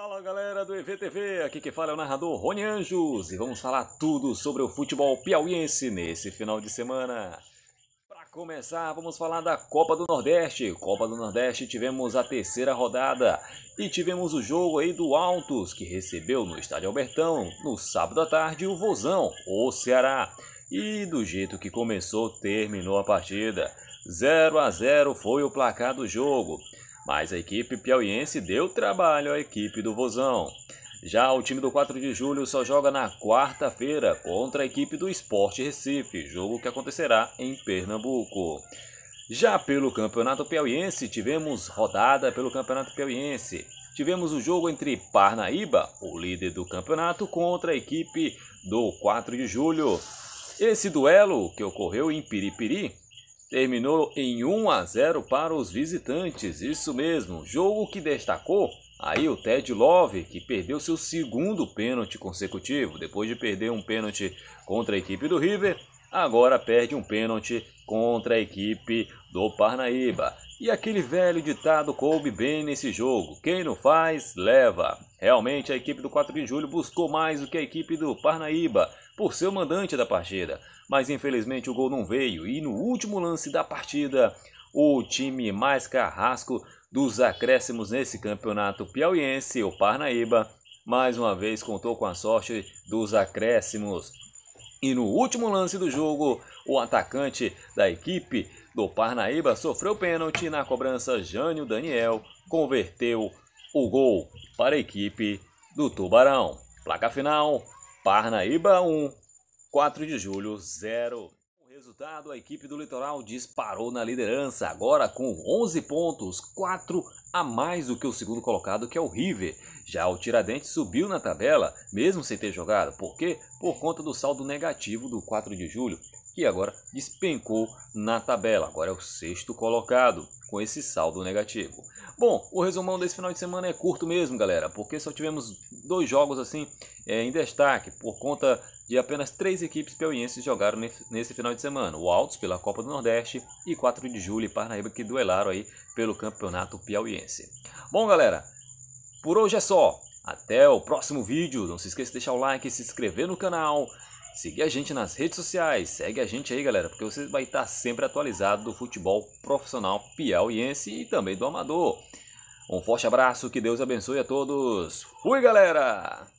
Fala galera do EVTV, aqui que fala é o narrador Rony Anjos e vamos falar tudo sobre o futebol piauiense nesse final de semana. Para começar, vamos falar da Copa do Nordeste. Copa do Nordeste tivemos a terceira rodada e tivemos o jogo aí do Altos, que recebeu no Estádio Albertão no sábado à tarde o Vozão, o Ceará. E do jeito que começou, terminou a partida. 0 a 0 foi o placar do jogo. Mas a equipe piauiense deu trabalho à equipe do Vozão. Já o time do 4 de julho só joga na quarta-feira contra a equipe do Esporte Recife, jogo que acontecerá em Pernambuco. Já pelo Campeonato Piauiense, tivemos rodada pelo Campeonato Piauiense. Tivemos o jogo entre Parnaíba, o líder do campeonato, contra a equipe do 4 de julho. Esse duelo que ocorreu em Piripiri terminou em 1 a 0 para os visitantes. Isso mesmo, jogo que destacou aí o Ted Love, que perdeu seu segundo pênalti consecutivo, depois de perder um pênalti contra a equipe do River, agora perde um pênalti contra a equipe do Parnaíba. E aquele velho ditado coube bem nesse jogo: quem não faz, leva. Realmente a equipe do 4 de julho buscou mais do que a equipe do Parnaíba, por ser o mandante da partida, mas infelizmente o gol não veio e no último lance da partida, o time mais carrasco dos acréscimos nesse campeonato piauiense, o Parnaíba, mais uma vez contou com a sorte dos acréscimos. E no último lance do jogo, o atacante da equipe do Parnaíba sofreu pênalti na cobrança Jânio Daniel converteu o gol para a equipe do Tubarão. Placa final: Parnaíba 1, 4 de julho 0. Resultado: a equipe do Litoral disparou na liderança, agora com 11 pontos, 4 a mais do que o segundo colocado, que é o River. Já o Tiradentes subiu na tabela, mesmo sem ter jogado. Por quê? Por conta do saldo negativo do 4 de julho, que agora despencou na tabela. Agora é o sexto colocado com esse saldo negativo. Bom, o resumão desse final de semana é curto mesmo, galera, porque só tivemos dois jogos assim é, em destaque, por conta de apenas três equipes piauienses jogaram nesse final de semana. O Altos pela Copa do Nordeste e 4 de Julho e Parnaíba que duelaram aí pelo Campeonato Piauiense. Bom, galera, por hoje é só. Até o próximo vídeo. Não se esqueça de deixar o like, se inscrever no canal, seguir a gente nas redes sociais. Segue a gente aí, galera, porque você vai estar sempre atualizado do futebol profissional piauiense e também do amador. Um forte abraço, que Deus abençoe a todos. Fui, galera!